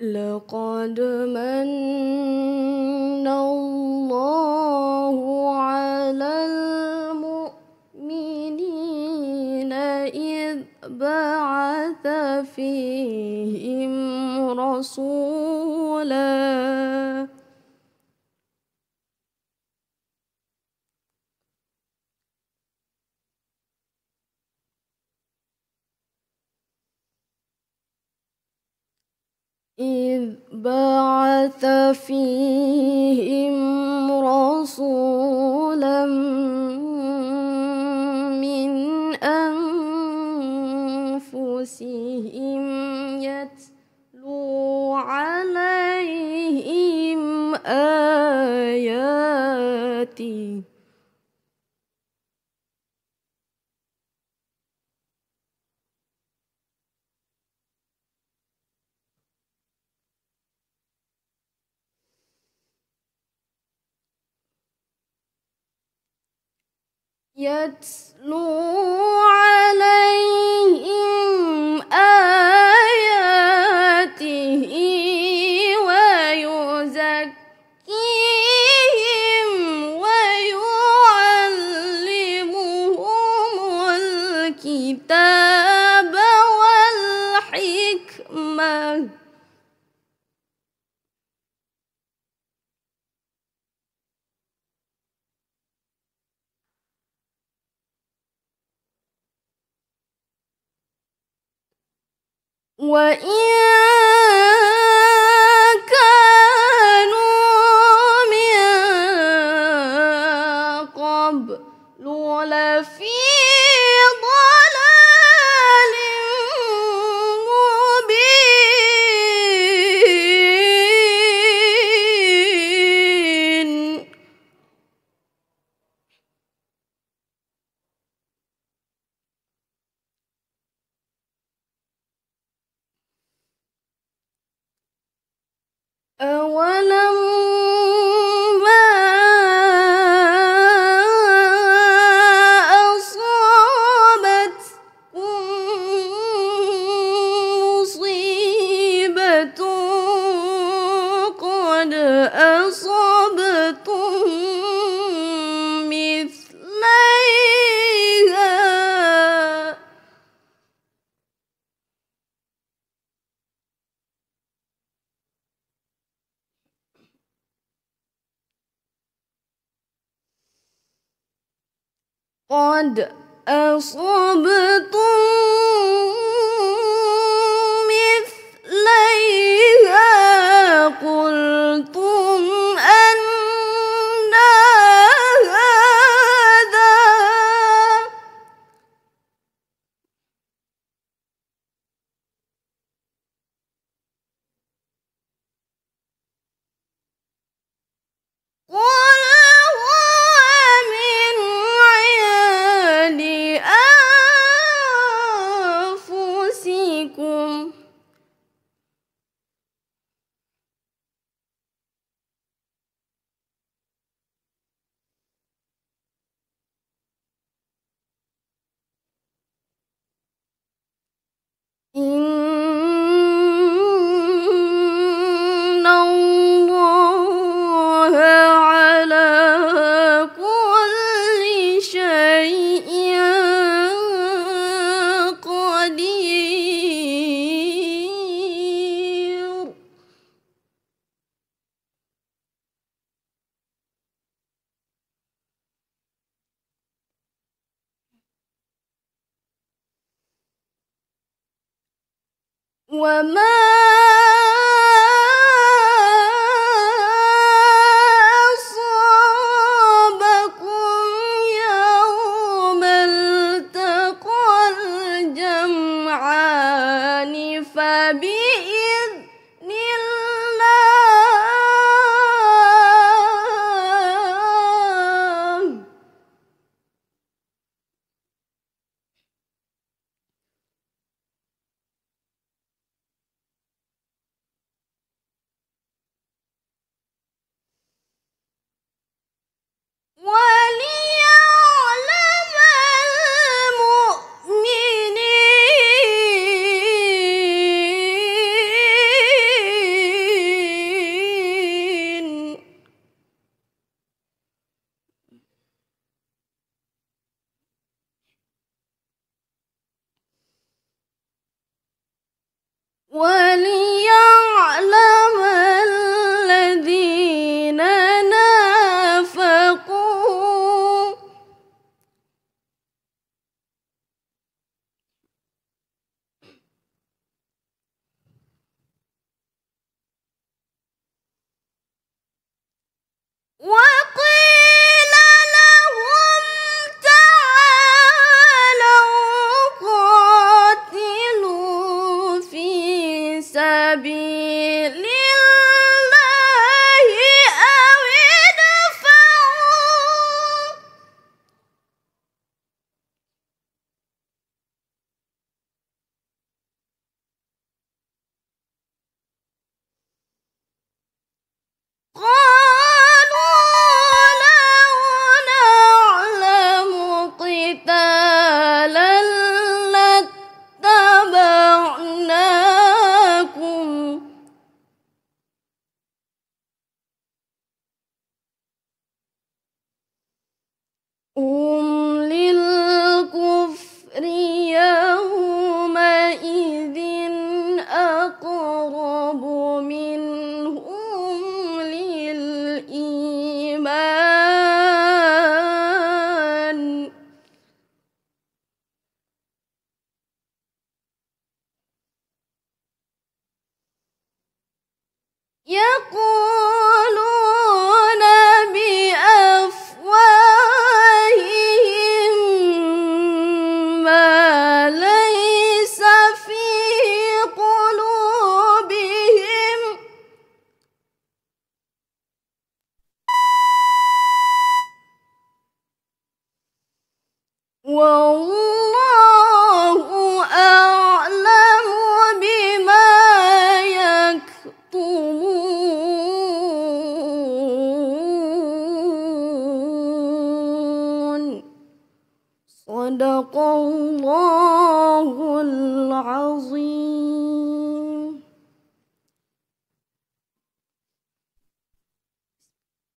لقد من الله على المؤمنين إذ بعث فيهم رسولاً إذ بعث فيهم رسولا من أنفسهم يتلو عليهم آياته يتلون 我要 قد أصبتم 我们。سبيل صدق الله العظيم